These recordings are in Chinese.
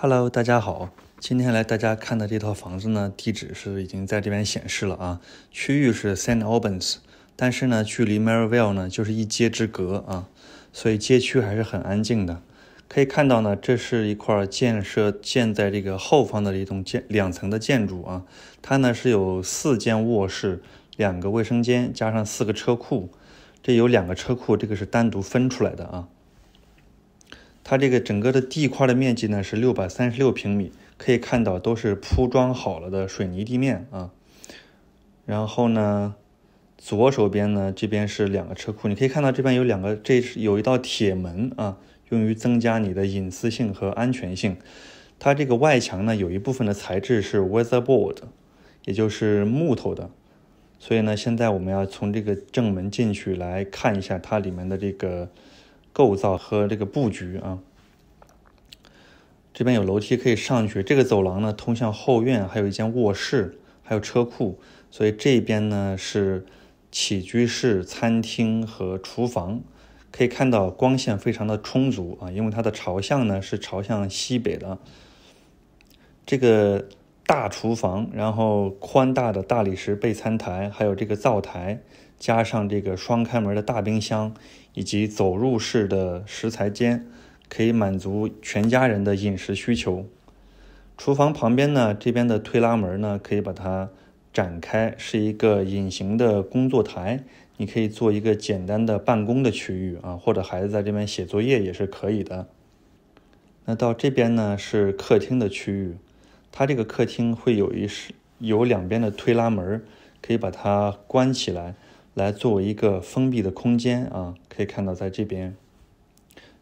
Hello，大家好，今天来大家看的这套房子呢，地址是已经在这边显示了啊，区域是 Saint Albans，但是呢，距离 Maryvale 呢就是一街之隔啊，所以街区还是很安静的。可以看到呢，这是一块建设建在这个后方的一栋建两层的建筑啊，它呢是有四间卧室，两个卫生间，加上四个车库，这有两个车库，这个是单独分出来的啊。它这个整个的地块的面积呢是六百三十六平米，可以看到都是铺装好了的水泥地面啊。然后呢，左手边呢这边是两个车库，你可以看到这边有两个，这是有一道铁门啊，用于增加你的隐私性和安全性。它这个外墙呢有一部分的材质是 weatherboard，也就是木头的。所以呢，现在我们要从这个正门进去来看一下它里面的这个。构造和这个布局啊，这边有楼梯可以上去。这个走廊呢通向后院，还有一间卧室，还有车库。所以这边呢是起居室、餐厅和厨房。可以看到光线非常的充足啊，因为它的朝向呢是朝向西北的。这个大厨房，然后宽大的大理石备餐台，还有这个灶台，加上这个双开门的大冰箱。以及走入式的食材间，可以满足全家人的饮食需求。厨房旁边呢，这边的推拉门呢，可以把它展开，是一个隐形的工作台，你可以做一个简单的办公的区域啊，或者孩子在这边写作业也是可以的。那到这边呢，是客厅的区域，它这个客厅会有一是有两边的推拉门，可以把它关起来。来作为一个封闭的空间啊，可以看到在这边。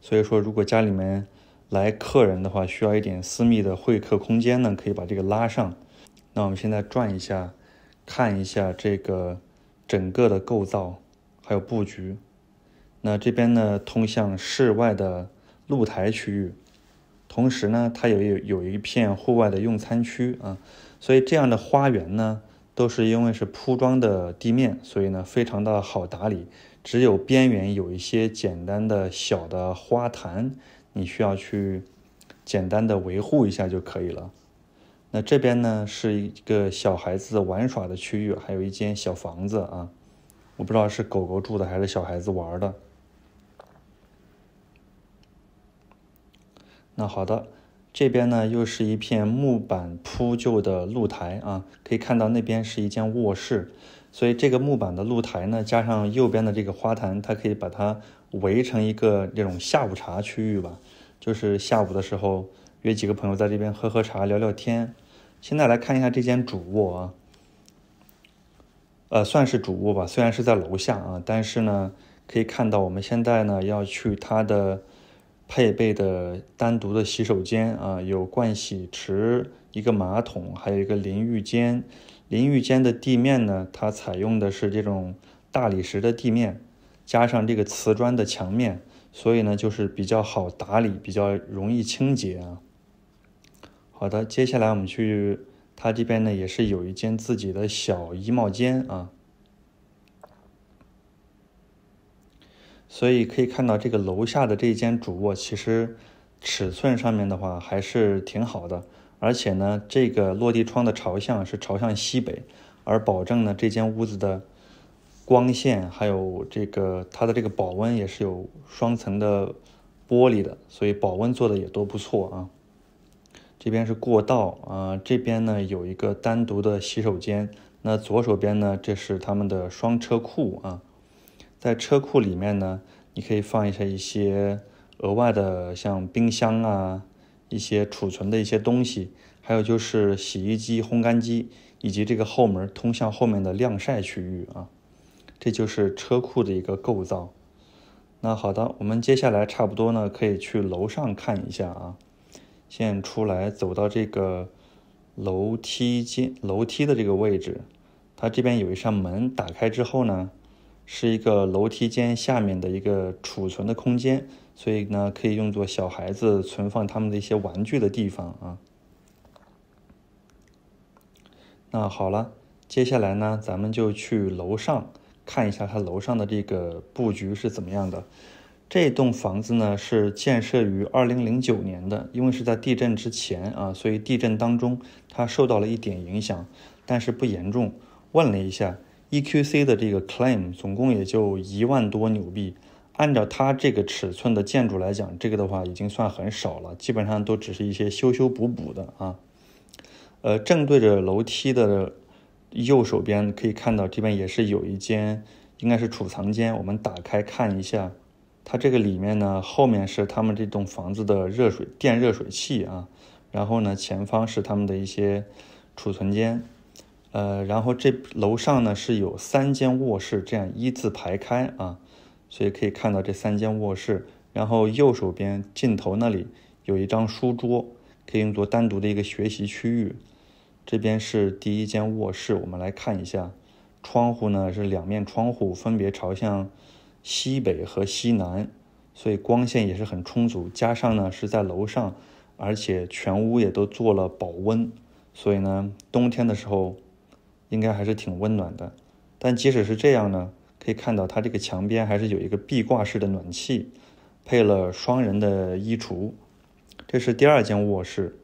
所以说，如果家里面来客人的话，需要一点私密的会客空间呢，可以把这个拉上。那我们现在转一下，看一下这个整个的构造还有布局。那这边呢，通向室外的露台区域，同时呢，它也有有一片户外的用餐区啊。所以这样的花园呢。都是因为是铺装的地面，所以呢非常的好打理，只有边缘有一些简单的小的花坛，你需要去简单的维护一下就可以了。那这边呢是一个小孩子玩耍的区域，还有一间小房子啊，我不知道是狗狗住的还是小孩子玩的。那好的。这边呢，又是一片木板铺就的露台啊，可以看到那边是一间卧室，所以这个木板的露台呢，加上右边的这个花坛，它可以把它围成一个这种下午茶区域吧，就是下午的时候约几个朋友在这边喝喝茶、聊聊天。现在来看一下这间主卧啊，呃，算是主卧吧，虽然是在楼下啊，但是呢，可以看到我们现在呢要去它的。配备的单独的洗手间啊，有盥洗池、一个马桶，还有一个淋浴间。淋浴间的地面呢，它采用的是这种大理石的地面，加上这个瓷砖的墙面，所以呢，就是比较好打理，比较容易清洁啊。好的，接下来我们去它这边呢，也是有一间自己的小衣帽间啊。所以可以看到，这个楼下的这间主卧其实尺寸上面的话还是挺好的，而且呢，这个落地窗的朝向是朝向西北，而保证呢这间屋子的光线，还有这个它的这个保温也是有双层的玻璃的，所以保温做的也都不错啊。这边是过道啊，这边呢有一个单独的洗手间，那左手边呢这是他们的双车库啊。在车库里面呢，你可以放一些一些额外的，像冰箱啊，一些储存的一些东西，还有就是洗衣机、烘干机，以及这个后门通向后面的晾晒区域啊。这就是车库的一个构造。那好的，我们接下来差不多呢，可以去楼上看一下啊。在出来，走到这个楼梯间楼梯的这个位置，它这边有一扇门，打开之后呢。是一个楼梯间下面的一个储存的空间，所以呢可以用作小孩子存放他们的一些玩具的地方啊。那好了，接下来呢，咱们就去楼上看一下它楼上的这个布局是怎么样的。这栋房子呢是建设于二零零九年的，因为是在地震之前啊，所以地震当中它受到了一点影响，但是不严重。问了一下。EQC 的这个 claim 总共也就一万多纽币，按照它这个尺寸的建筑来讲，这个的话已经算很少了，基本上都只是一些修修补补的啊。呃，正对着楼梯的右手边可以看到，这边也是有一间，应该是储藏间。我们打开看一下，它这个里面呢，后面是他们这栋房子的热水电热水器啊，然后呢，前方是他们的一些储存间。呃，然后这楼上呢是有三间卧室，这样一字排开啊，所以可以看到这三间卧室。然后右手边尽头那里有一张书桌，可以用作单独的一个学习区域。这边是第一间卧室，我们来看一下，窗户呢是两面窗户，分别朝向西北和西南，所以光线也是很充足。加上呢是在楼上，而且全屋也都做了保温，所以呢冬天的时候。应该还是挺温暖的，但即使是这样呢，可以看到它这个墙边还是有一个壁挂式的暖气，配了双人的衣橱。这是第二间卧室，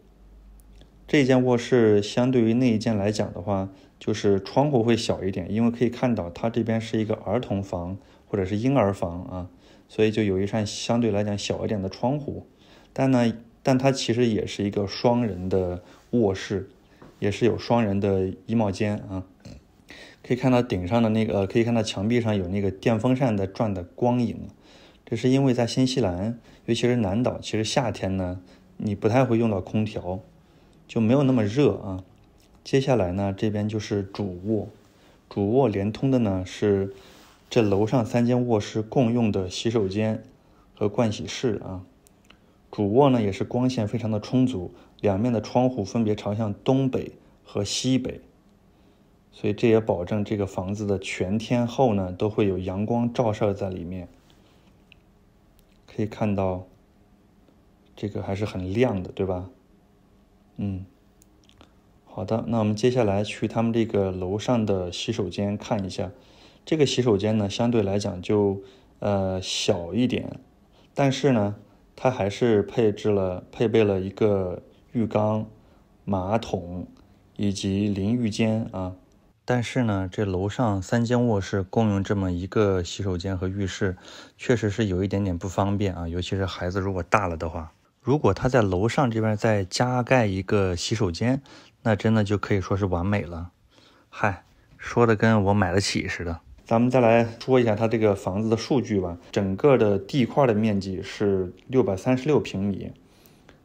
这间卧室相对于那一间来讲的话，就是窗户会小一点，因为可以看到它这边是一个儿童房或者是婴儿房啊，所以就有一扇相对来讲小一点的窗户。但呢，但它其实也是一个双人的卧室。也是有双人的衣帽间啊，可以看到顶上的那个，可以看到墙壁上有那个电风扇在转的光影。这是因为，在新西兰，尤其是南岛，其实夏天呢，你不太会用到空调，就没有那么热啊。接下来呢，这边就是主卧，主卧连通的呢是这楼上三间卧室共用的洗手间和盥洗室啊。主卧呢也是光线非常的充足，两面的窗户分别朝向东北和西北，所以这也保证这个房子的全天候呢都会有阳光照射在里面。可以看到，这个还是很亮的，对吧？嗯，好的，那我们接下来去他们这个楼上的洗手间看一下。这个洗手间呢相对来讲就呃小一点，但是呢。它还是配置了、配备了一个浴缸、马桶以及淋浴间啊。但是呢，这楼上三间卧室共用这么一个洗手间和浴室，确实是有一点点不方便啊。尤其是孩子如果大了的话，如果他在楼上这边再加盖一个洗手间，那真的就可以说是完美了。嗨，说的跟我买得起似的。咱们再来说一下它这个房子的数据吧。整个的地块的面积是六百三十六平米，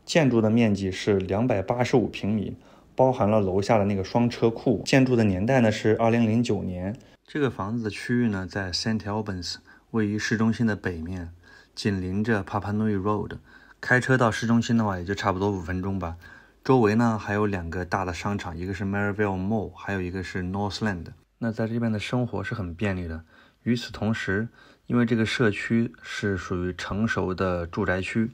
建筑的面积是两百八十五平米，包含了楼下的那个双车库。建筑的年代呢是二零零九年。这个房子的区域呢在 s a i n t a l b a n s 位于市中心的北面，紧邻着 Papanui Road。开车到市中心的话也就差不多五分钟吧。周围呢还有两个大的商场，一个是 Marvell Mall，还有一个是 Northland。那在这边的生活是很便利的。与此同时，因为这个社区是属于成熟的住宅区，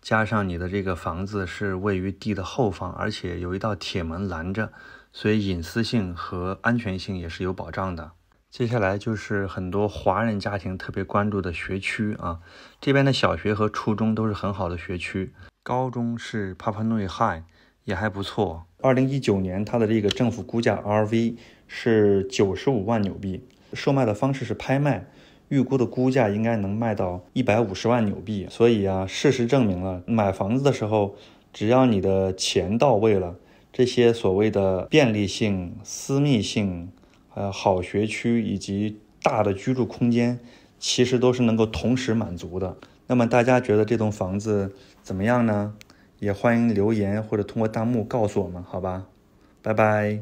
加上你的这个房子是位于地的后方，而且有一道铁门拦着，所以隐私性和安全性也是有保障的。接下来就是很多华人家庭特别关注的学区啊，这边的小学和初中都是很好的学区，高中是帕帕诺伊 High。也还不错。二零一九年，它的这个政府估价 RV 是九十五万纽币，售卖的方式是拍卖，预估的估价应该能卖到一百五十万纽币。所以啊，事实证明了，买房子的时候，只要你的钱到位了，这些所谓的便利性、私密性，呃，好学区以及大的居住空间，其实都是能够同时满足的。那么大家觉得这栋房子怎么样呢？也欢迎留言或者通过弹幕告诉我们，好吧，拜拜。